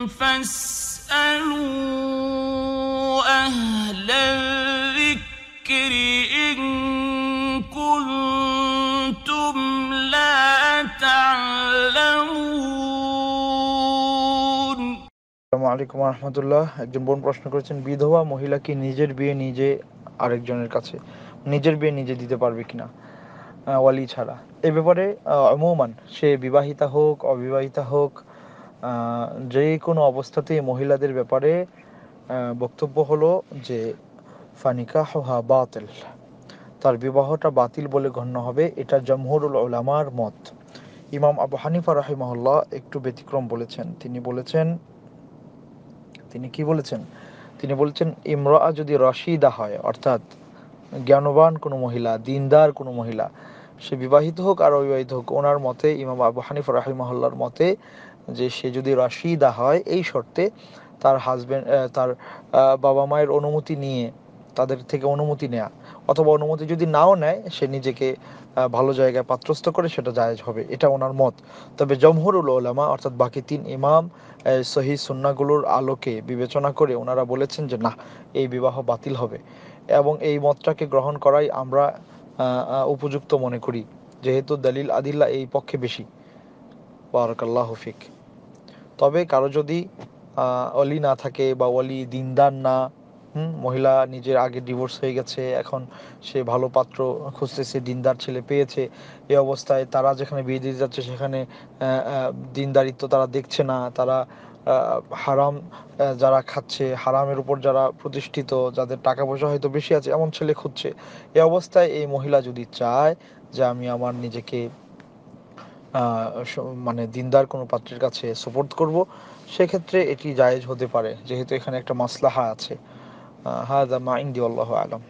فاسألوا أهل একজন বোন প্রশ্ন করেছেন বিধবা মহিলা কি নিজের বিয়ে নিজে আরেকজনের কাছে নিজের বিয়ে নিজে দিতে পারবে কিনা ওয়ালি ছাড়া এ ব্যাপারে অমুমান সে বিবাহিতা হোক অবিবাহিতা হোক যে কোনো অবস্থাতেই মহিলাদের ব্যাপারে বক্তব্য হলো যে ফানিকা হা বাতিল তার বিবাহটা বাতিল বলে গণ্য হবে এটা জমহুরুল ওলামার মত ইমাম আবু হানিফা রাহিমহল্লা একটু ব্যতিক্রম বলেছেন তিনি বলেছেন তিনি কি বলেছেন তিনি বলেছেন ইমরা যদি রশিদা হয় অর্থাৎ জ্ঞানবান কোনো মহিলা দিনদার কোনো মহিলা সে বিবাহিত হোক আর অবিবাহিত হোক ওনার মতে ইমাম আবু হানিফ রাহিমহল্লার মতে যে সে যদি রাশিদা হয় এই শর্তে তার হাজব্যান্ড তার বাবা মায়ের অনুমতি নিয়ে তাদের থেকে অনুমতি নেয়া অথবা অনুমতি যদি নাও নেয় সে নিজেকে ভালো জায়গায় পাত্রস্থ করে সেটা জায়েজ হবে এটা ওনার মত তবে জমহরুল ওলামা অর্থাৎ বাকি তিন ইমাম সহি সুন্নাগুলোর আলোকে বিবেচনা করে ওনারা বলেছেন যে না এই বিবাহ বাতিল হবে এবং এই মতটাকে গ্রহণ করাই আমরা উপযুক্ত মনে করি যেহেতু দলিল আদিল্লা এই পক্ষে বেশি বারকাল্লাহ হফিক তবে কারো যদি অলি না থাকে বা অলি দিনদার না মহিলা নিজের আগে ডিভোর্স হয়ে গেছে এখন সে ভালো পাত্র খুঁজতেছে দিনদার ছেলে পেয়েছে এই অবস্থায় তারা যেখানে বিয়ে দিতে যাচ্ছে সেখানে দিনদারিত্ব তারা দেখছে না তারা হারাম যারা খাচ্ছে হারামের উপর যারা প্রতিষ্ঠিত যাদের টাকা পয়সা হয়তো বেশি আছে এমন ছেলে খুঁজছে এই অবস্থায় এই মহিলা যদি চায় যে আমি আমার নিজেকে মানে দিনদার কোনো পাত্রের কাছে সোপোর্ট করব সেক্ষেত্রে এটি জায়েজ হতে পারে যেহেতু এখানে একটা মাসলাহা আছে হাদা মা ইন্দি আল্লাহ আলম